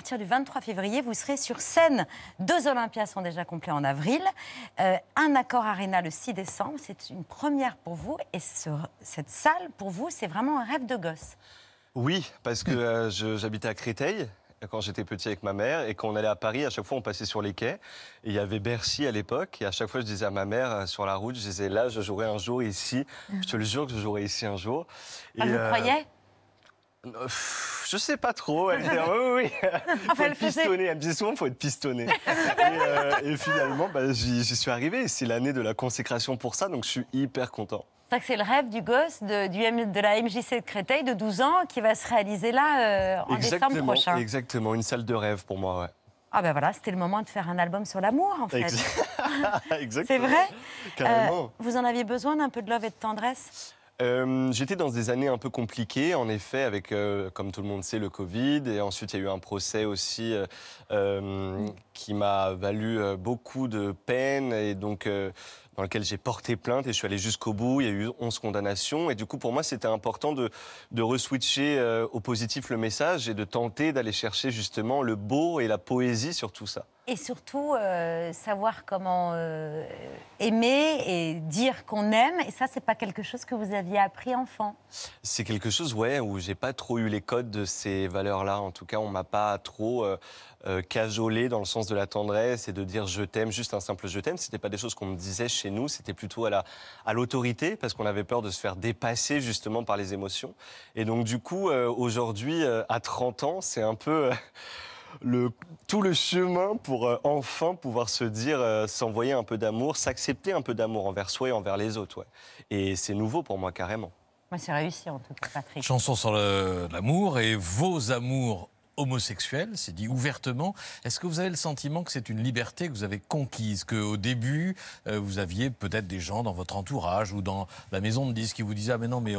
À partir du 23 février, vous serez sur scène. Deux Olympiades sont déjà complets en avril. Euh, un accord Arena le 6 décembre. C'est une première pour vous. Et cette salle, pour vous, c'est vraiment un rêve de gosse. Oui, parce que euh, j'habitais à Créteil quand j'étais petit avec ma mère et quand on allait à Paris, à chaque fois on passait sur les quais il y avait Bercy à l'époque et à chaque fois je disais à ma mère euh, sur la route, je disais là je jouerai un jour ici, ah. je te le jure que je jouerai ici un jour. Ah, Elle le vous croyait je sais pas trop. Elle me dit, ah oui, oui. faut Elle me souvent, faut être pistonné. et, euh, finalement, bah, j'y suis arrivé. C'est l'année de la consécration pour ça, donc je suis hyper content. C'est c'est le rêve du gosse de, de la MJC de Créteil de 12 ans qui va se réaliser là euh, en décembre prochain. Exactement, une salle de rêve pour moi, ouais. Ah ben voilà, c'était le moment de faire un album sur l'amour, en fait. exactement. C'est vrai euh, vous en aviez besoin d'un peu de love et de tendresse euh, j'étais dans des années un peu compliquées, en effet, avec, euh, comme tout le monde sait, le Covid. Et ensuite, il y a eu un procès aussi euh, qui m'a valu beaucoup de peine et donc dans lequel j'ai porté plainte et je suis allé jusqu'au bout. Il y a eu 11 condamnations. Et du coup, pour moi, c'était important de, de reswitcher au positif le message et de tenter d'aller chercher justement le beau et la poésie sur tout ça et surtout euh, savoir comment euh, aimer et dire qu'on aime. Et ça, c'est pas quelque chose que vous aviez appris enfant. C'est quelque chose, ouais, où j'ai pas trop eu les codes de ces valeurs-là. En tout cas, on m'a pas trop euh, cajolé dans le sens de la tendresse et de dire je t'aime, juste un simple je t'aime. C'était pas des choses qu'on me disait chez nous. C'était plutôt à la à l'autorité parce qu'on avait peur de se faire dépasser justement par les émotions. Et donc du coup, aujourd'hui, à 30 ans, c'est un peu le, tout le chemin pour euh, enfin pouvoir se dire, euh, s'envoyer un peu d'amour, s'accepter un peu d'amour envers soi et envers les autres. Et c'est nouveau pour moi carrément. Moi, c'est réussi en tout cas, Patrick. Chanson sur l'amour et vos amours homosexuels, c'est dit ouvertement. Est-ce que vous avez le sentiment que c'est une liberté que vous avez conquise Qu'au début, euh, vous aviez peut-être des gens dans votre entourage ou dans la maison de disques qui vous disaient ah, mais non, mais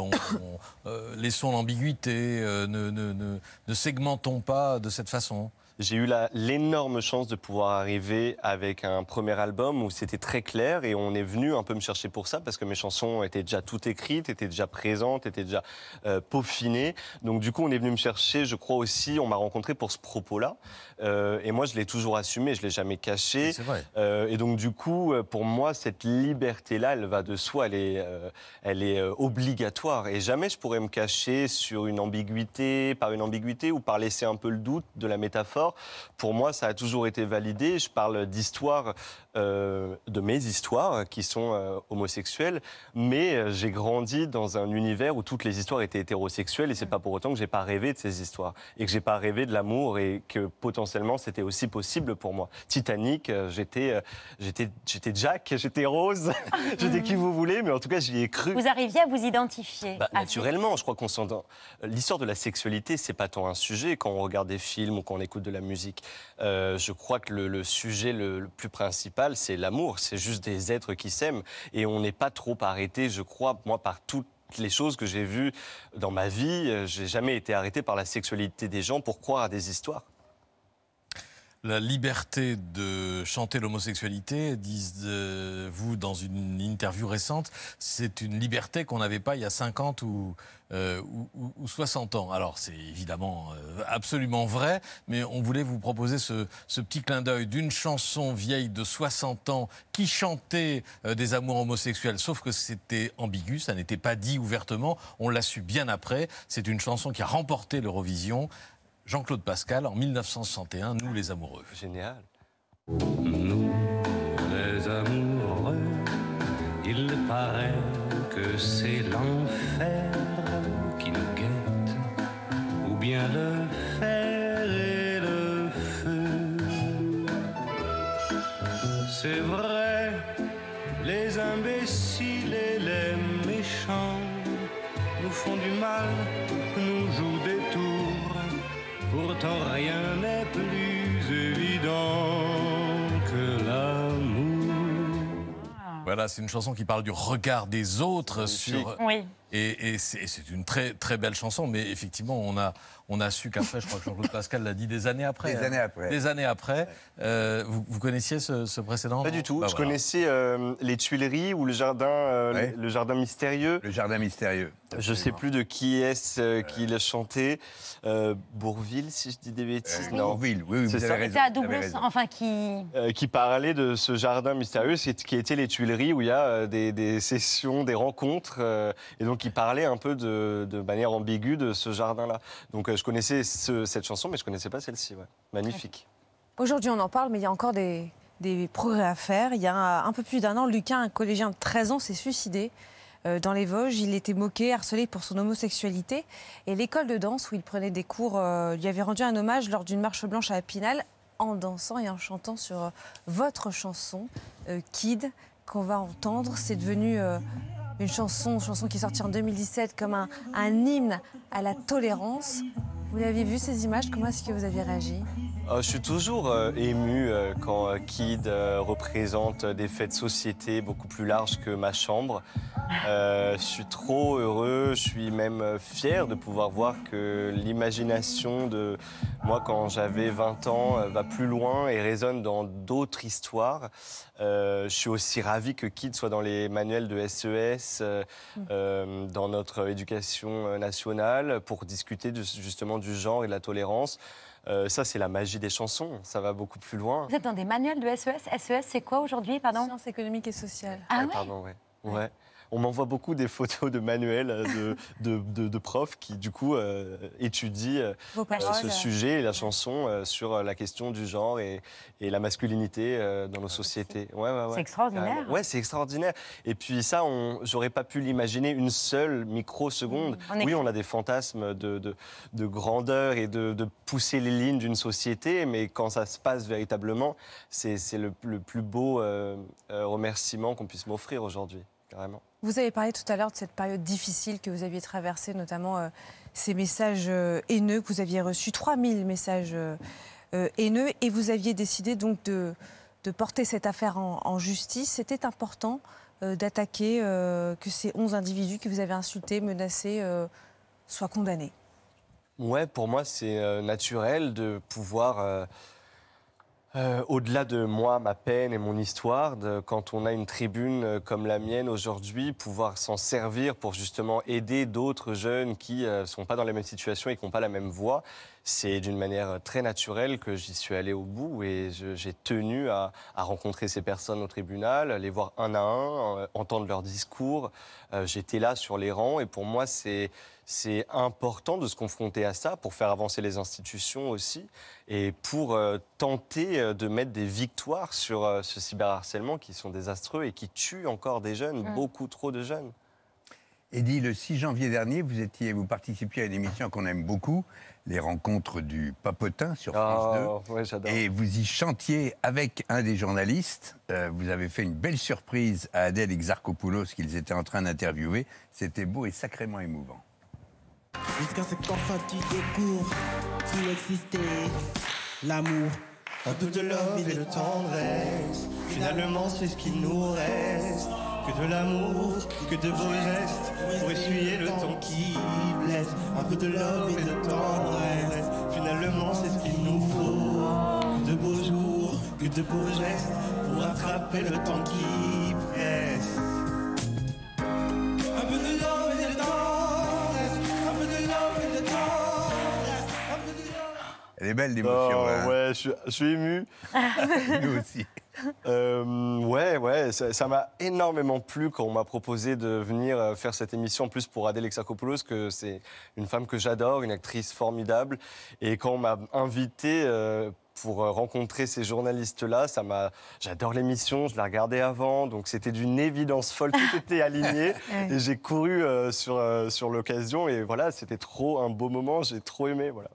laissons l'ambiguïté, ne, segmentons pas de cette façon ». J'ai eu l'énorme chance de pouvoir arriver avec un premier album où c'était très clair et on est venu un peu me chercher pour ça parce que mes chansons étaient déjà toutes écrites, étaient déjà présentes, étaient déjà euh, peaufinées. Donc du coup, on est venu me chercher, je crois aussi, on m'a rencontré pour ce propos-là. Euh, et moi, je l'ai toujours assumé, je l'ai jamais caché. vrai. Euh, et donc du coup, pour moi, cette liberté-là, elle va de soi, elle est, elle est obligatoire. Et jamais je pourrais me cacher sur une ambiguïté, par une ambiguïté ou par laisser un peu le doute de la métaphore pour moi, ça a toujours été validé. Je parle d'histoire euh, de mes histoires hein, qui sont euh, homosexuelles, mais euh, j'ai grandi dans un univers où toutes les histoires étaient hétérosexuelles et c'est mm. pas pour autant que j'ai pas rêvé de ces histoires et que j'ai pas rêvé de l'amour et que potentiellement c'était aussi possible pour moi. Titanic, j'étais, j'étais, j'étais Jack, j'étais Rose, j'étais qui vous voulez, mais en tout cas j'y ai cru. Vous arriviez à vous identifier bah, Naturellement, je crois qu'on s'entend. L'histoire de la sexualité, c'est pas tant un sujet quand on regarde des films ou quand on écoute de la musique. je crois que le, sujet le plus principal c'est l'amour. C'est juste des êtres qui s'aiment. Et on n'est pas trop arrêté, je crois, moi, par toutes les choses que j'ai vues dans ma vie. Euh, j'ai jamais été arrêté par la sexualité des gens pour croire à des histoires la liberté de chanter l'homosexualité, dites-vous dans une interview récente, c'est une liberté qu'on n'avait pas il y a 50 euh, ou, ou, 60 ans. Alors c'est évidemment euh, absolument vrai, mais on voulait vous proposer ce, petit clin d'œil d'une chanson vieille de 60 ans qui chantait euh, des amours homosexuels, sauf que c'était ambigu, ça n'était pas dit ouvertement, on l'a su bien après. C'est une chanson qui a remporté l'Eurovision Jean-Claude Pascal en 1961, Nous les amoureux. Génial. Nous les amoureux, il paraît que c'est l'enfer qui nous guette, ou bien le fer et le feu. C'est vrai, les imbéciles et les méchants nous font du mal, nous jouent des pourtant rien n'est plus évident. Voilà, c'est une chanson qui parle du regard des autres sur. Oui. Et, et c'est une très très belle chanson, mais effectivement, on a on a su qu'après, je crois que Jean-Claude Pascal l'a dit des années après. Des hein. années après. Des années après. Euh, vous, connaissiez ce, précédent Pas du tout. Bah, je connaissais euh, les Tuileries ou le jardin euh, le, jardin mystérieux. Le jardin mystérieux. Je sais plus de qui est-ce qu'il l'a chanté. Bourville, si je dis des bêtises. Bourville, oui, oui ça. C'était à double, enfin qui. qui parlait de ce jardin mystérieux, qui était les Tuileries où il y a euh, des, sessions, des rencontres. Euh, et donc, il parlait un peu de, manière ambiguë de ce jardin-là. Donc, euh, je connaissais cette chanson, mais je ne connaissais pas celle-ci. Magnifique. Aujourd'hui, on en parle, mais il y a encore des, progrès à faire. Il y a un peu plus d'un an, Lucas, un collégien de 13 ans, s'est suicidé dans les Vosges. Il était moqué, harcelé pour son homosexualité. Et l'école de danse où il prenait des cours lui avait rendu un hommage lors d'une marche blanche à Apinal, en dansant et en chantant sur votre chanson, Kid qu'on va entendre, c'est devenu euh, une chanson, une chanson qui est sortie en 2017 comme un, un hymne à la tolérance. Vous l'avez vu ces images Comment est-ce que vous avez réagi euh, je suis toujours euh, ému euh, quand Kid représente des fêtes société beaucoup plus larges que ma chambre. je suis trop heureux, je suis même fier de pouvoir voir que l'imagination de moi quand j'avais 20 ans va plus loin et résonne dans d'autres histoires. je suis aussi ravi que Kid soit dans les manuels de SES, e mm. dans notre éducation nationale, pour discuter justement du genre et de la tolérance. Euh, ça, c'est la magie des chansons. Ça va beaucoup plus loin. Vous êtes dans des manuels de SES. SES, c'est quoi aujourd'hui, pardon Sciences économiques et sociales. Ah, ah Pardon, ouais on m'envoie beaucoup des photos de manuels euh, de, profs qui, du coup, euh, étudient euh, ce sujet et la chanson sur la question du genre et, la masculinité dans nos ah, sociétés. Ouais, C'est extraordinaire. Ouais, c'est extraordinaire. Et puis ça, j'aurais pas pu l'imaginer une seule microseconde. Mmh, oui, on a des fantasmes de, grandeur et de, pousser les lignes d'une société, mais quand ça se passe véritablement, c'est le, plus beau remerciement qu'on puisse m'offrir aujourd'hui. Vous avez parlé tout à l'heure de cette période difficile que vous aviez traversée, notamment euh, ces messages euh, haineux que vous aviez reçus, 3000 messages euh, haineux, et vous aviez décidé donc de, porter cette affaire en, justice. C'était important d'attaquer que ces 11 individus que vous avez insultés, menacés, soient condamnés. Ouais, pour moi, c'est naturel de pouvoir euh, au-delà de moi, ma peine et mon histoire, quand on a une tribune euh, comme la mienne aujourd'hui, pouvoir s'en servir pour justement aider d'autres jeunes qui ne euh, sont pas dans la même situation et qui n'ont pas la même voix, c'est d'une manière très naturelle que j'y suis allé au bout et j'ai tenu à, rencontrer ces personnes au tribunal, les voir un à un, entendre leurs discours. J'étais là sur les rangs et pour moi, c'est c'est important de se confronter à ça pour faire avancer les institutions aussi et pour euh, tenter euh, de mettre des victoires sur euh, ce cyberharcèlement qui sont désastreux et qui tuent encore des jeunes, beaucoup trop de jeunes. Eddie, le 6 janvier dernier, vous, étiez, vous participiez à une émission qu'on aime beaucoup, les rencontres du Papotin sur France 2. Ah, et vous y chantiez avec un des journalistes. vous avez fait une belle surprise à Adèle Exarchopoulos qu'ils étaient en train d'interviewer. C'était beau et sacrément émouvant. Jusqu'à ce qu'enfin tu découvres qu'il existait l'amour. Un peu de love et de tendresse, finalement c'est ce qu'il nous reste. Que de l'amour, que de beaux gestes, pour essuyer le temps qui blesse. Un peu de love et de tendresse, finalement c'est ce qu'il nous faut. De beaux jours, que de beaux gestes, pour attraper le temps qui presse. Elle est belle l'émotion. Oh, hein. Ouais, je, suis, ému. Nous aussi. Euh, ouais, ouais, ça m'a énormément plu quand on m'a proposé de venir euh, faire cette émission, en plus pour Adèle Exarchopoulos, que c'est une femme que j'adore, une actrice formidable. Et quand on m'a invité euh, pour euh, rencontrer ces journalistes-là. Ça m'a, j'adore l'émission, je la regardais avant, donc c'était d'une évidence folle, tout était aligné et j'ai couru sur sur l'occasion et voilà, c'était trop un beau moment, j'ai trop aimé, voilà.